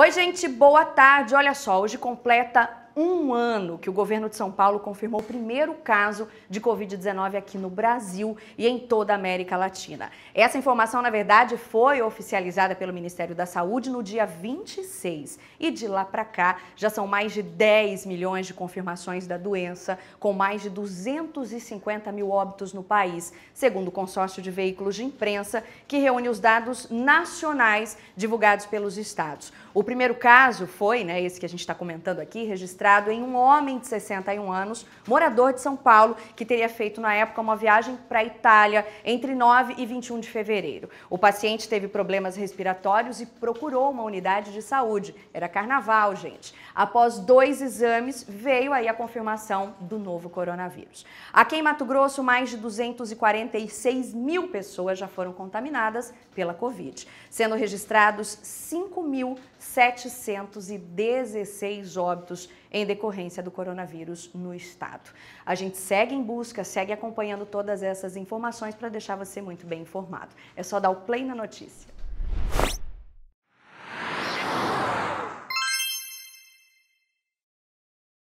Oi, gente, boa tarde. Olha só, hoje completa um ano que o governo de São Paulo confirmou o primeiro caso de Covid-19 aqui no Brasil e em toda a América Latina. Essa informação, na verdade, foi oficializada pelo Ministério da Saúde no dia 26 e de lá para cá já são mais de 10 milhões de confirmações da doença, com mais de 250 mil óbitos no país, segundo o consórcio de veículos de imprensa que reúne os dados nacionais divulgados pelos estados. O primeiro caso foi, né, esse que a gente está comentando aqui, registrado em um homem de 61 anos, morador de São Paulo, que teria feito na época uma viagem para a Itália entre 9 e 21 de fevereiro. O paciente teve problemas respiratórios e procurou uma unidade de saúde. Era carnaval, gente. Após dois exames, veio aí a confirmação do novo coronavírus. Aqui em Mato Grosso, mais de 246 mil pessoas já foram contaminadas pela Covid, sendo registrados 5 1.716 óbitos em decorrência do coronavírus no estado. A gente segue em busca, segue acompanhando todas essas informações para deixar você muito bem informado. É só dar o play na notícia.